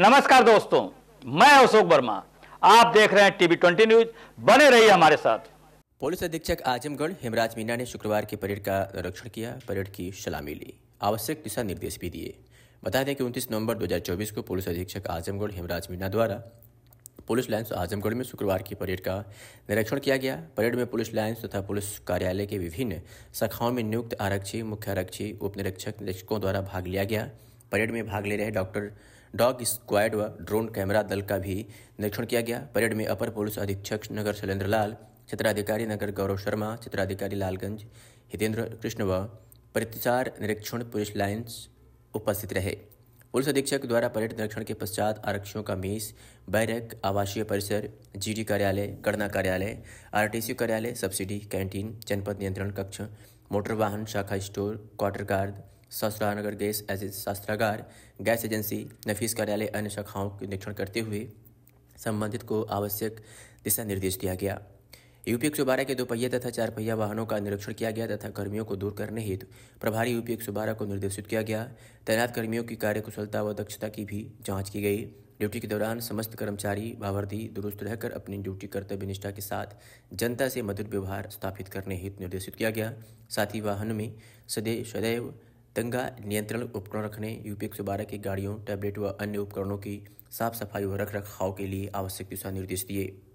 नमस्कार दोस्तों मैं अशोक वर्मा आप देख रहे हैं टीवी ट्वेंटी न्यूज बने रहिए हमारे साथ पुलिस अधीक्षक आजमगढ़ हिमराज मीणा ने शुक्रवार की परेड का निरीक्षण किया परेड की सलामी ली आवश्यक दिशा निर्देश भी दिए बता दें कि 29 नवंबर 2024 को पुलिस अधीक्षक आजमगढ़ हिमराज मीणा द्वारा पुलिस लाइन्स आजमगढ़ में शुक्रवार की परेड का निरीक्षण किया गया परेड में पुलिस लाइन्स तथा पुलिस कार्यालय के विभिन्न शाखाओं में नियुक्त आरक्षी मुख्य आरक्षी उप निरीक्षक निरीक्षकों द्वारा भाग लिया गया परेड में भाग ले रहे डॉक्टर डॉग स्क्वाड व ड्रोन कैमरा दल का भी निरीक्षण किया गया परेड में अपर पुलिस अधीक्षक नगर शैलेंद्र लाल क्षेत्राधिकारी नगर गौरव शर्मा क्षेत्राधिकारी लालगंज हितेंद्र कृष्ण व प्रतिचार निरीक्षण पुलिस लाइन्स उपस्थित रहे पुलिस अधीक्षक द्वारा परेड निरीक्षण के पश्चात आरक्षियों का मेस बैरक आवासीय परिसर जीडी कार्यालय गणना कार्यालय आरटीसी कार्यालय सब्सिडी कैंटीन जनपद नियंत्रण कक्ष मोटर वाहन शाखा स्टोर क्वार्टर गार्ड नगर गैस एजेंसी शास्त्रागार गैस एजेंसी नफीस कार्यालय अन्य शाखाओं के निरीक्षण करते हुए संबंधित को आवश्यक दिशा निर्देश दिया गया यूपी एक सौ दो के दोपहिया तथा चार पहिया वाहनों का निरीक्षण किया गया तथा कर्मियों को दूर करने हेतु प्रभारी यूपी एक को निर्देशित किया गया तैनात कर्मियों की कार्यकुशलता व दक्षता की भी जांच की गई ड्यूटी के दौरान समस्त कर्मचारी बावर्दी दुरुस्त रहकर अपनी ड्यूटी कर्तव्य निष्ठा के साथ जनता से मधुर व्यवहार स्थापित करने हेतु निर्देशित किया गया साथ ही वाहन में सदैव सदैव दंगा नियंत्रण उपकरण रखने यूपी एक की गाड़ियों टैबलेट व अन्य उपकरणों की साफ सफाई व रख रखाव के लिए आवश्यक दिशा निर्देश दिए